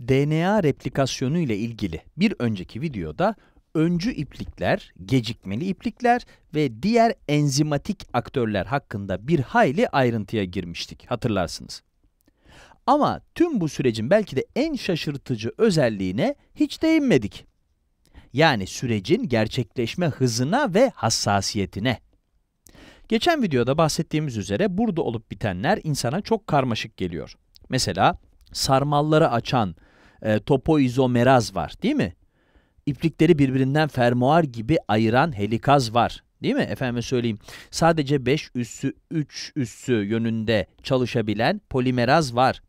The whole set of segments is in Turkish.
DNA replikasyonu ile ilgili bir önceki videoda öncü iplikler, gecikmeli iplikler ve diğer enzimatik aktörler hakkında bir hayli ayrıntıya girmiştik hatırlarsınız. Ama tüm bu sürecin belki de en şaşırtıcı özelliğine hiç değinmedik. Yani sürecin gerçekleşme hızına ve hassasiyetine. Geçen videoda bahsettiğimiz üzere burada olup bitenler insana çok karmaşık geliyor. Mesela sarmalları açan e, topoizomeraz var değil mi? İplikleri birbirinden fermuar gibi ayıran helikaz var. Değil mi? Efendim söyleyeyim. Sadece 5 üssü 3 üssü yönünde çalışabilen polimeraz var.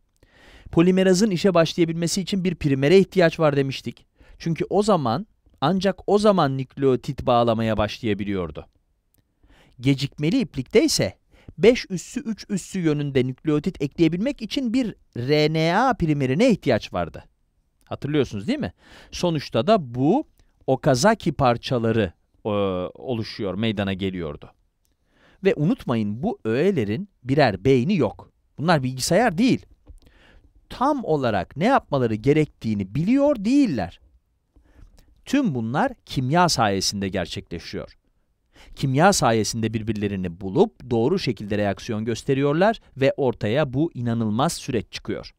Polimerazın işe başlayabilmesi için bir primere ihtiyaç var demiştik. Çünkü o zaman ancak o zaman nükleotit bağlamaya başlayabiliyordu. Gecikmeli iplikte ise 5 üssü 3 üssü yönünde nükleotit ekleyebilmek için bir RNA primerine ihtiyaç vardı. Hatırlıyorsunuz değil mi? Sonuçta da bu Okazaki parçaları e, oluşuyor, meydana geliyordu. Ve unutmayın bu öğelerin birer beyni yok. Bunlar bilgisayar değil. Tam olarak ne yapmaları gerektiğini biliyor değiller. Tüm bunlar kimya sayesinde gerçekleşiyor. Kimya sayesinde birbirlerini bulup doğru şekilde reaksiyon gösteriyorlar ve ortaya bu inanılmaz süreç çıkıyor.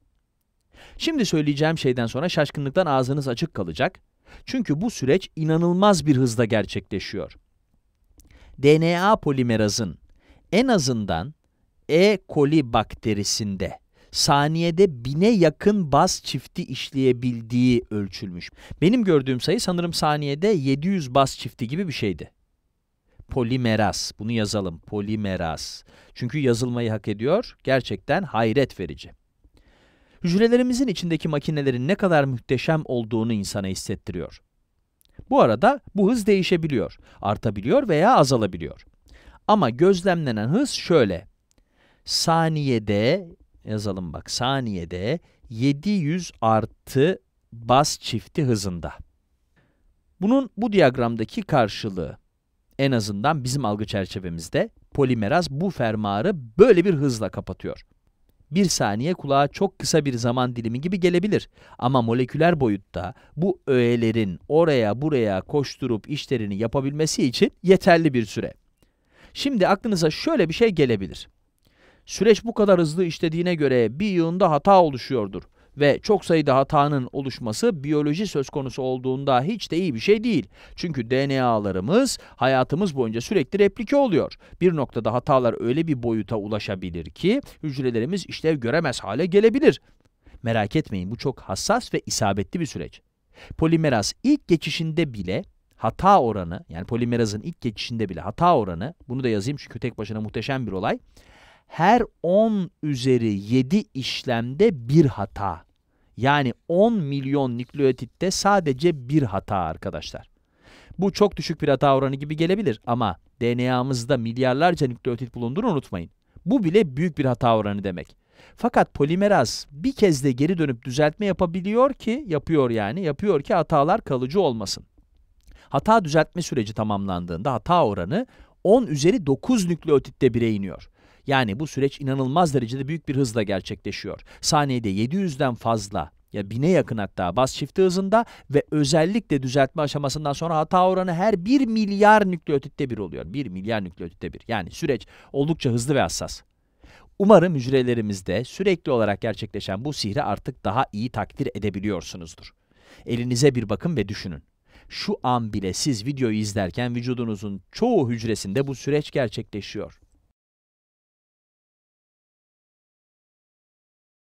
Şimdi söyleyeceğim şeyden sonra şaşkınlıktan ağzınız açık kalacak. Çünkü bu süreç inanılmaz bir hızda gerçekleşiyor. DNA polimerazın en azından E. coli bakterisinde saniyede bine yakın baz çifti işleyebildiği ölçülmüş. Benim gördüğüm sayı sanırım saniyede 700 baz çifti gibi bir şeydi. Polimeraz, bunu yazalım, polimeraz. Çünkü yazılmayı hak ediyor, gerçekten hayret verici hücrelerimizin içindeki makinelerin ne kadar muhteşem olduğunu insana hissettiriyor. Bu arada bu hız değişebiliyor, artabiliyor veya azalabiliyor. Ama gözlemlenen hız şöyle. Saniyede, yazalım bak, saniyede 700 artı bas çifti hızında. Bunun bu diyagramdaki karşılığı, en azından bizim algı çerçevemizde polimeraz bu fermuarı böyle bir hızla kapatıyor. Bir saniye kulağa çok kısa bir zaman dilimi gibi gelebilir. Ama moleküler boyutta bu öğelerin oraya buraya koşturup işlerini yapabilmesi için yeterli bir süre. Şimdi aklınıza şöyle bir şey gelebilir. Süreç bu kadar hızlı işlediğine göre bir yığında hata oluşuyordur ve çok sayıda hatanın oluşması biyoloji söz konusu olduğunda hiç de iyi bir şey değil. Çünkü DNA'larımız hayatımız boyunca sürekli replike oluyor. Bir noktada hatalar öyle bir boyuta ulaşabilir ki hücrelerimiz işlev göremez hale gelebilir. Merak etmeyin bu çok hassas ve isabetli bir süreç. Polimeraz ilk geçişinde bile hata oranı yani polimerazın ilk geçişinde bile hata oranı bunu da yazayım çünkü tek başına muhteşem bir olay. Her 10 üzeri 7 işlemde bir hata. Yani 10 milyon nükleotitte sadece bir hata arkadaşlar. Bu çok düşük bir hata oranı gibi gelebilir ama DNA'mızda milyarlarca nükleotit bulunduğunu unutmayın. Bu bile büyük bir hata oranı demek. Fakat polimeraz bir kez de geri dönüp düzeltme yapabiliyor ki, yapıyor yani, yapıyor ki hatalar kalıcı olmasın. Hata düzeltme süreci tamamlandığında hata oranı 10 üzeri 9 nükleotitte bire iniyor. Yani bu süreç inanılmaz derecede büyük bir hızla gerçekleşiyor. Saniyede 700'den fazla ya bine yakın hatta bas çifti hızında ve özellikle düzeltme aşamasından sonra hata oranı her 1 milyar nükleotitte bir oluyor. 1 milyar nükleotitte bir. Yani süreç oldukça hızlı ve hassas. Umarım hücrelerimizde sürekli olarak gerçekleşen bu sihri artık daha iyi takdir edebiliyorsunuzdur. Elinize bir bakın ve düşünün. Şu an bile siz videoyu izlerken vücudunuzun çoğu hücresinde bu süreç gerçekleşiyor.